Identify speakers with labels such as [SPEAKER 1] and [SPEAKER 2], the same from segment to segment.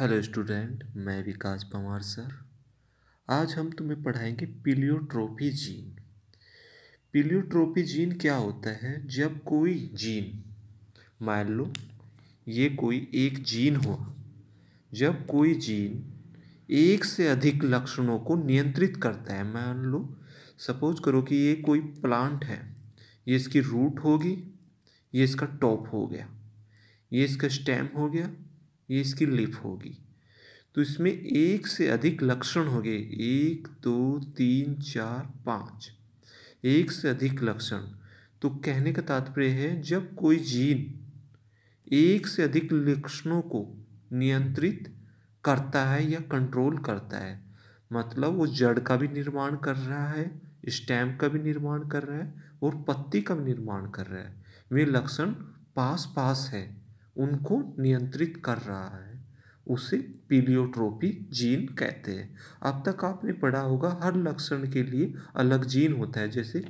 [SPEAKER 1] hello student मैं विकास Panwar sir आज हम तुम्हें पढ़ाएंगे पिलियोट्रोपी जीन पिलियोट्रोपी जीन क्या होता है जब कोई जीन मान लो ये कोई एक जीन हुआ जब कोई जीन एक से अधिक लक्षणों को नियंत्रित करता है मान लो सपोज करो कि ये कोई प्लांट है ये इसकी रूट होगी ये इसका टॉप हो गया ये इसका स्टेम हो गया ये इसकी लिप होगी तो इसमें एक से अधिक लक्षण हो गए एक दो तीन चार पाँच एक से अधिक लक्षण तो कहने का तात्पर्य है जब कोई जीन एक से अधिक लक्षणों को नियंत्रित करता है या कंट्रोल करता है मतलब वो जड़ का भी निर्माण कर रहा है स्टैम का भी निर्माण कर रहा है और पत्ती का भी निर्माण कर रहा है वे लक्षण पास पास है उनको नियंत्रित कर रहा है उसे पीलियोट्रोपी जीन कहते हैं अब तक आपने पढ़ा होगा हर लक्षण के लिए अलग जीन होता है जैसे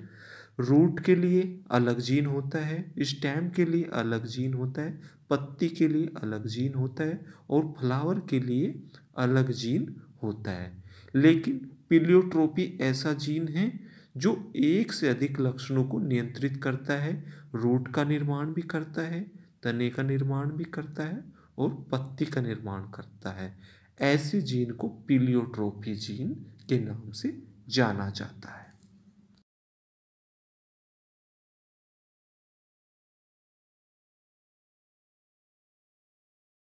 [SPEAKER 1] रूट के लिए अलग जीन होता है स्टैम के लिए अलग जीन होता है पत्ती के लिए अलग जीन होता है और फ्लावर के लिए अलग जीन होता है लेकिन पीलियोट्रोपी ऐसा जीन है जो एक से अधिक लक्षणों को नियंत्रित करता है रूट का निर्माण भी करता है तने का निर्माण भी करता है और पत्ती का निर्माण करता है ऐसे जीन को पीलियोट्रोपी जीन के नाम से जाना जाता है